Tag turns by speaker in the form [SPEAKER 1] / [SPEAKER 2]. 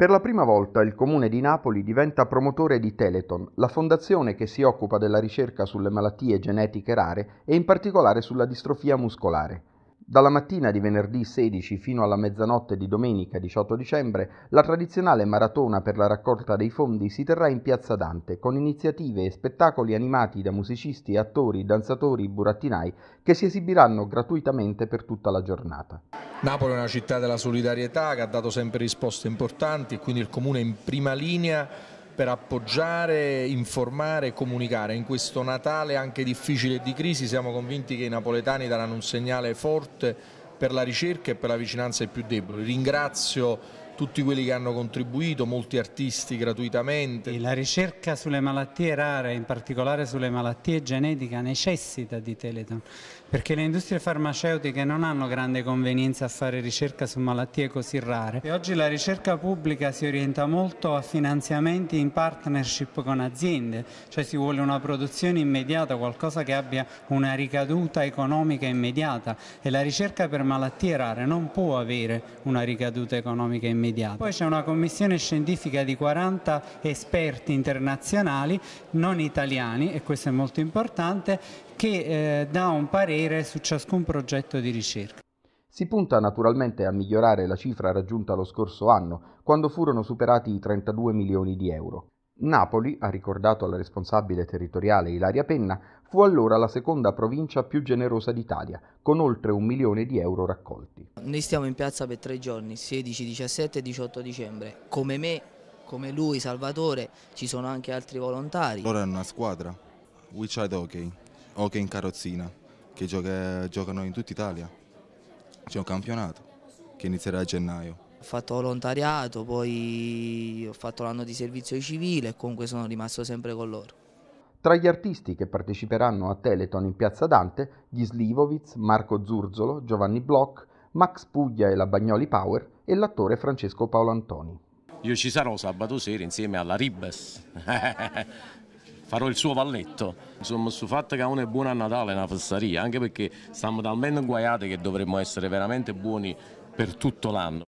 [SPEAKER 1] Per la prima volta il Comune di Napoli diventa promotore di Teleton, la fondazione che si occupa della ricerca sulle malattie genetiche rare e in particolare sulla distrofia muscolare. Dalla mattina di venerdì 16 fino alla mezzanotte di domenica 18 dicembre, la tradizionale maratona per la raccolta dei fondi si terrà in Piazza Dante, con iniziative e spettacoli animati da musicisti, attori, danzatori, burattinai, che si esibiranno gratuitamente per tutta la giornata.
[SPEAKER 2] Napoli è una città della solidarietà che ha dato sempre risposte importanti, e quindi il Comune è in prima linea per appoggiare, informare e comunicare. In questo Natale anche difficile e di crisi siamo convinti che i napoletani daranno un segnale forte per la ricerca e per la vicinanza ai più deboli. Ringrazio tutti quelli che
[SPEAKER 3] hanno contribuito, molti artisti gratuitamente. la ricerca sulle malattie rare, in particolare sulle malattie genetiche, necessita di Teleton, perché le industrie farmaceutiche non hanno grande convenienza a fare ricerca su malattie così rare. E oggi la ricerca pubblica si orienta molto a finanziamenti in partnership con aziende, cioè si vuole una produzione immediata, qualcosa che abbia una ricaduta economica immediata e la ricerca per malattie rare non può avere una ricaduta economica immediata immediato. Poi c'è una commissione scientifica di 40 esperti internazionali, non italiani, e questo è molto importante, che eh, dà un parere su ciascun progetto di ricerca.
[SPEAKER 1] Si punta naturalmente a migliorare la cifra raggiunta lo scorso anno, quando furono superati i 32 milioni di euro. Napoli, ha ricordato la responsabile territoriale Ilaria Penna, fu allora la seconda provincia più generosa d'Italia, con oltre un milione di euro raccolti.
[SPEAKER 4] Noi stiamo in piazza per tre giorni, 16, 17 e 18 dicembre. Come me, come lui, Salvatore, ci sono anche altri volontari.
[SPEAKER 1] Loro hanno una squadra, Wichat Hockey, Hockey in carrozzina, che gioca, giocano in tutta Italia. C'è un campionato che inizierà a gennaio.
[SPEAKER 4] Ho fatto volontariato, poi ho fatto l'anno di servizio civile e comunque sono rimasto sempre con loro.
[SPEAKER 1] Tra gli artisti che parteciperanno a Teleton in Piazza Dante, gli Slivovitz, Marco Zurzolo, Giovanni Bloch, Max Puglia e la Bagnoli Power e l'attore Francesco Paolo Antoni.
[SPEAKER 2] Io ci sarò sabato sera insieme alla Ribes. Farò il suo valletto. Insomma, su fatto che non è buono a Natale è una fesseria, anche perché stiamo talmente guaiati che dovremmo essere veramente buoni per tutto l'anno.